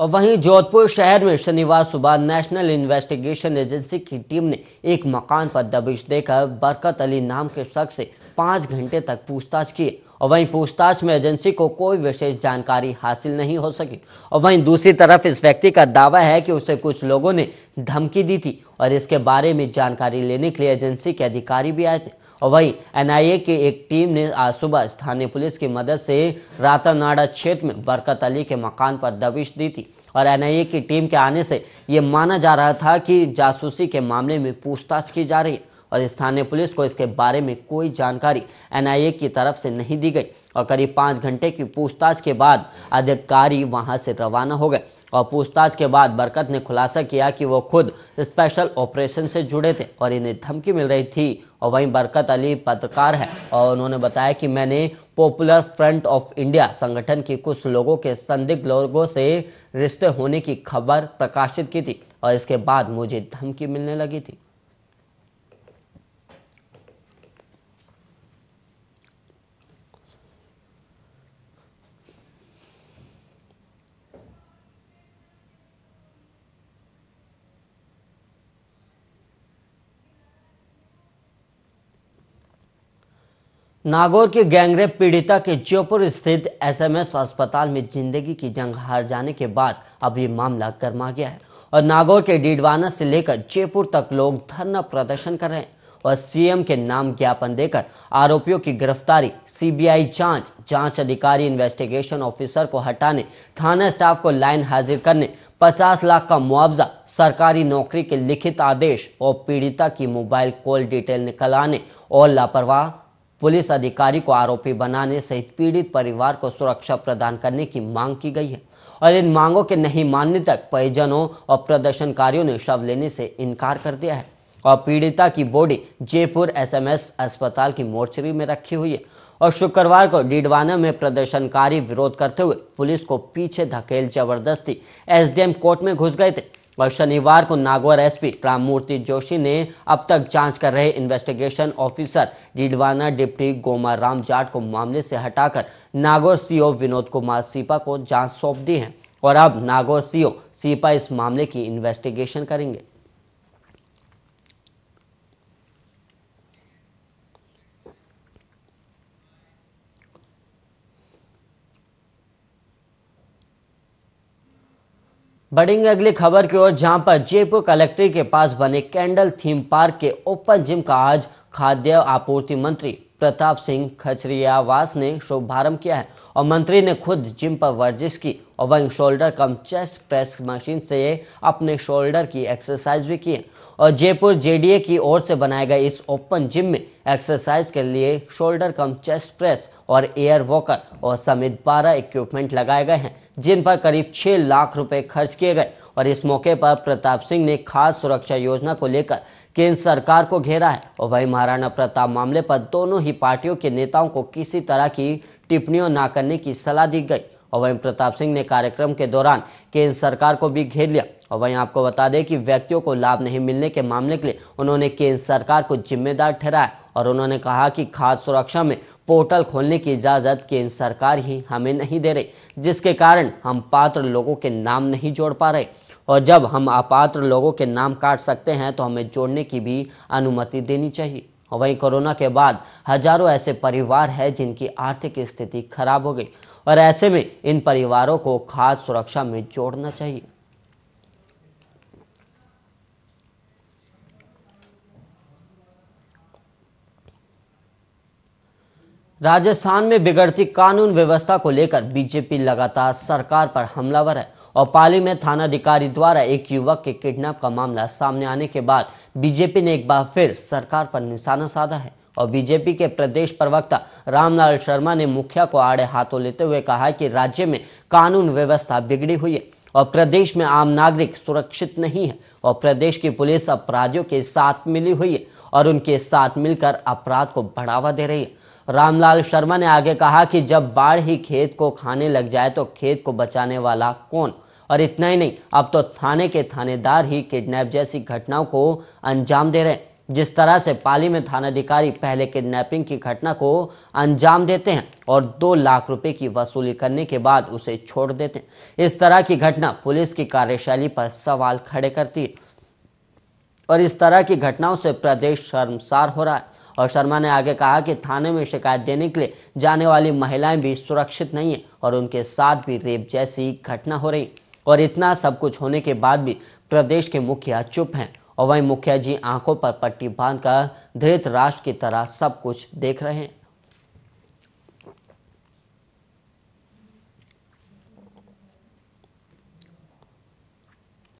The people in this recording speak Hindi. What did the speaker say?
और वहीं जोधपुर शहर में शनिवार सुबह नेशनल इन्वेस्टिगेशन एजेंसी की टीम ने एक मकान पर दबिश देकर बरकत अली नाम के शख्स से पाँच घंटे तक पूछताछ की और वहीं पूछताछ में एजेंसी को कोई विशेष जानकारी हासिल नहीं हो सकी और वहीं दूसरी तरफ इस व्यक्ति का दावा है कि उसे कुछ लोगों ने धमकी दी थी और इसके बारे में जानकारी लेने के लिए एजेंसी के अधिकारी भी आए थे और वहीं एनआईए की एक टीम ने आज सुबह स्थानीय पुलिस की मदद से रातानाडा क्षेत्र में बरकत अली के मकान पर दबिश दी थी और एनआईए की टीम के आने से ये माना जा रहा था कि जासूसी के मामले में पूछताछ की जा रही है और स्थानीय पुलिस को इसके बारे में कोई जानकारी एनआईए की तरफ से नहीं दी गई और करीब पाँच घंटे की पूछताछ के बाद अधिकारी वहां से रवाना हो गए और पूछताछ के बाद बरकत ने खुलासा किया कि वो खुद स्पेशल ऑपरेशन से जुड़े थे और इन्हें धमकी मिल रही थी और वहीं बरकत अली पत्रकार है और उन्होंने बताया कि मैंने पॉपुलर फ्रंट ऑफ इंडिया संगठन के कुछ लोगों के संदिग्ध लोगों से रिश्ते होने की खबर प्रकाशित की थी और इसके बाद मुझे धमकी मिलने लगी थी नागौर के गैंगरेप पीड़िता के जयपुर स्थित एसएमएस अस्पताल में जिंदगी की जंग हार जाने के बाद अब ये मामला गर्मा गया है और नागौर के डीडवाना से लेकर जयपुर तक लोग धरना प्रदर्शन कर रहे हैं और सीएम के नाम ज्ञापन देकर आरोपियों की गिरफ्तारी सीबीआई जांच जांच अधिकारी इन्वेस्टिगेशन ऑफिसर को हटाने थाना स्टाफ को लाइन हाजिर करने 50 लाख का मुआवजा सरकारी नौकरी के लिखित आदेश और पीड़िता की मोबाइल कॉल डिटेल निकलाने और लापरवाह पुलिस अधिकारी को आरोपी बनाने सहित पीड़ित परिवार को सुरक्षा प्रदान करने की मांग की गई है और इन मांगों के नहीं मानने तक परिजनों और प्रदर्शनकारियों ने शव लेने से इनकार कर दिया है और पीड़िता की बॉडी जयपुर एसएमएस अस्पताल की मोर्चरी में रखी हुई है और शुक्रवार को डीडवाना में प्रदर्शनकारी विरोध करते हुए पुलिस को पीछे धकेल जबरदस्ती एसडीएम कोर्ट में घुस गए थे और शनिवार को नागौर एसपी राममूर्ति जोशी ने अब तक जांच कर रहे investigation officer Didwana deputy Goma Ram Jat को मामले से हटाकर नागौर सीओ विनोद कुमार सीपा को जांच सौंप दी है और अब नागौर सीओ सीपा इस मामले की इन्वेस्टिगेशन करेंगे बढ़ेंगे अगली खबर की ओर जहां पर जयपुर कलेक्ट्रेट के पास बने कैंडल थीम पार्क के ओपन जिम का आज खाद्य आपूर्ति मंत्री प्रताप सिंह खचरियावास ने शुभारंभ किया है और मंत्री ने खुद जिम पर वर्जिश की और वहीं shoulder cum chest press machine से अपने शोल्डर की एक्सरसाइज भी की और जयपुर जेडीए की ओर से बनाए गए इस ओपन जिम में एक्सरसाइज के लिए शोल्डर कम चेस्ट प्रेस और एयर वॉकर और समेत बारह इक्विपमेंट लगाए गए हैं जिन पर करीब छह लाख रुपए खर्च किए गए और इस मौके पर प्रताप सिंह ने खास सुरक्षा योजना को लेकर केंद्र सरकार को घेरा है और वही महाराणा प्रताप मामले पर दोनों ही पार्टियों के नेताओं को किसी तरह की टिप्पणियों ना करने की सलाह दी गई और वहीं प्रताप सिंह ने कार्यक्रम के दौरान केंद्र सरकार को भी घेर लिया और वहीं आपको बता दें कि व्यक्तियों को लाभ नहीं मिलने के मामले के लिए उन्होंने केंद्र सरकार को जिम्मेदार ठहराया और उन्होंने कहा कि खाद्य सुरक्षा में पोर्टल खोलने की इजाज़त केंद्र सरकार ही हमें नहीं दे रही जिसके कारण हम पात्र लोगों के नाम नहीं जोड़ पा रहे और जब हम अपात्र लोगों के नाम काट सकते हैं तो हमें जोड़ने की भी अनुमति देनी चाहिए और वहीं कोरोना के बाद हजारों ऐसे परिवार हैं जिनकी आर्थिक स्थिति खराब हो गई और ऐसे में इन परिवारों को खाद्य सुरक्षा में जोड़ना चाहिए राजस्थान में बिगड़ती कानून व्यवस्था को लेकर बीजेपी लगातार सरकार पर हमलावर है और पाली में थानाधिकारी द्वारा एक युवक के किडनैप का मामला सामने आने के बाद बीजेपी ने एक बार फिर सरकार पर निशाना साधा है और बीजेपी के प्रदेश प्रवक्ता रामलाल शर्मा ने मुखिया को आड़े हाथों लेते हुए कहा कि राज्य में कानून व्यवस्था बिगड़ी हुई है और प्रदेश में आम नागरिक सुरक्षित नहीं है और प्रदेश की पुलिस अपराधियों के साथ मिली हुई है और उनके साथ मिलकर अपराध को बढ़ावा दे रही है रामलाल शर्मा ने आगे कहा कि जब बाढ़ ही खेत को खाने लग जाए तो खेत को बचाने वाला कौन और इतना ही नहीं अब तो थाने के थानेदार ही किडनैप जैसी घटनाओं को अंजाम दे रहे हैं जिस तरह से पाली में थानाधिकारी पहले किडनैपिंग की घटना को अंजाम देते हैं और दो लाख रुपए की वसूली करने के बाद उसे छोड़ देते हैं इस तरह की घटना पुलिस की कार्यशैली पर सवाल खड़े करती है और इस तरह की घटनाओं से प्रदेश शर्मसार हो रहा है और शर्मा ने आगे कहा कि थाने में शिकायत देने के लिए जाने वाली महिलाएं भी सुरक्षित नहीं है और उनके साथ भी रेप जैसी घटना हो रही और इतना सब कुछ होने के बाद भी प्रदेश के मुखिया चुप हैं और वहीं मुखिया जी आंखों पर पट्टी बांधकर धृत राष्ट्र की तरह सब कुछ देख रहे हैं